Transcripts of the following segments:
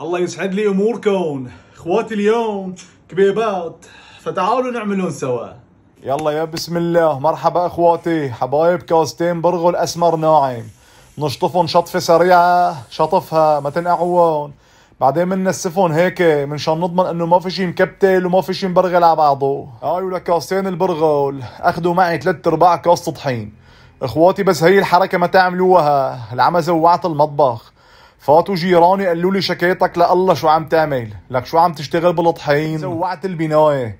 الله يسعد لي اموركم اخواتي اليوم كبيبات فتعالوا نعملون سوا يلا يا بسم الله مرحبا اخواتي حبايب كاستين برغل اسمر ناعم نشطفهم شطفة سريعة شطفها ما تنقعون بعدين مننسفهم هيك منشان نضمن انه ما في شي مكبتل وما في شي مبرغل على بعضه هاي ولكاستين البرغل اخذوا معي ثلاث ارباع كاس طحين اخواتي بس هي الحركة ما تعملوها العمى زوعت المطبخ فاتوا جيراني قالوا لي شكيتك لله شو عم تعمل لك شو عم تشتغل بالطحين سوعت البنايه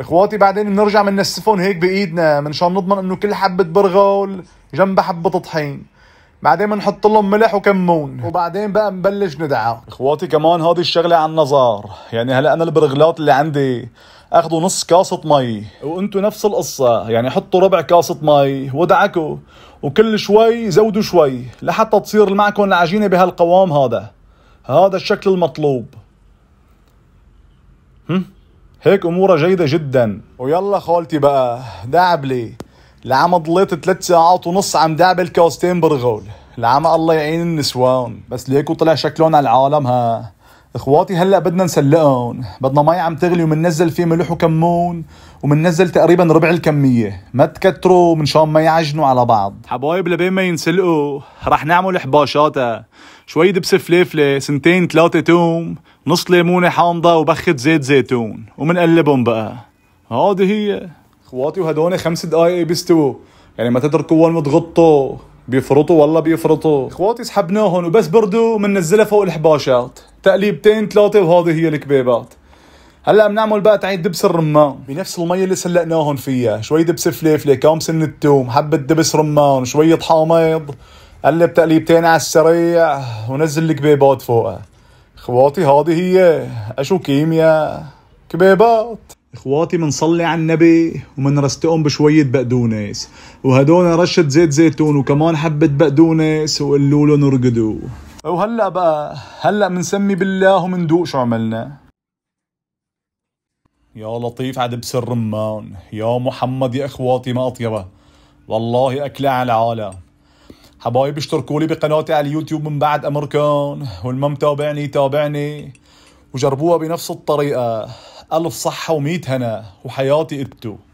اخواتي بعدين بنرجع بننسفهم هيك بايدنا منشان نضمن انه كل حبه برغل جنبها حبه طحين بعدين بنحط لهم ملح وكمون وبعدين بقى نبلش ندعك اخواتي كمان هذه الشغله على نظار يعني هلا انا البرغلات اللي عندي اخذوا نص كاسة مي وانتوا نفس القصة يعني حطوا ربع كاسة مي ودعكوا وكل شوي زودوا شوي لحتى تصير معكم العجينة بهالقوام هذا هذا الشكل المطلوب هم؟ هيك اموره جيدة جدا ويلا خالتي بقى دعبلي العمى ضليت ثلاث ساعات ونص عم دعبل كاستين برغول العمى الله يعين النسوان بس ليكو طلع شكلهم على العالم ها اخواتي هلا بدنا نسلقهم بدنا مي عم تغلي ومننزل فيه ملح وكمون ومننزل تقريبا ربع الكميه ما تكتروا من شان ما يعجنوا على بعض حبايب لبين ما ينسلقوا رح نعمل حباشاتا شوي دبس فليفله سنتين ثلاثه توم نص ليمونه حامضه وبخه زيت زيتون ومنقلبهم بقى هذه هي اخواتي وهدوني خمس دقايق بيستووا يعني ما تتركوا وتغطوا بيفرطوا والله بيفرطوا اخواتي سحبناهم وبس بردوا بننزلها فوق الحباشات تقليبتين ثلاثه وهذه هي الكبيبات هلا بنعمل بقى تعيد دبس الرمان بنفس المي اللي سلقناهم فيها شوي دبس فليفله كام سن التوم حبه دبس رمان شويه حامض قلب تقليبتين على السريع ونزل الكبيبات فوقها اخواتي هذه هي اشو كيمياء كبيبات اخواتي منصلي على النبي ومنرستقهم بشوية بقدونس وهدول رشة زيت زيتون وكمان حبة بقدونس وقلوا لهم ارقدوا وهلا بقى هلا منسمي بالله ومندوق شو عملنا يا لطيف عدبس الرمان يا محمد يا اخواتي ما اطيبه والله اكلة على العالم حبايب اشتركوا لي بقناتي على اليوتيوب من بعد امركان والمم متابعني تابعني وجربوها بنفس الطريقة ألف صحة وميت هنا وحياتي إبتو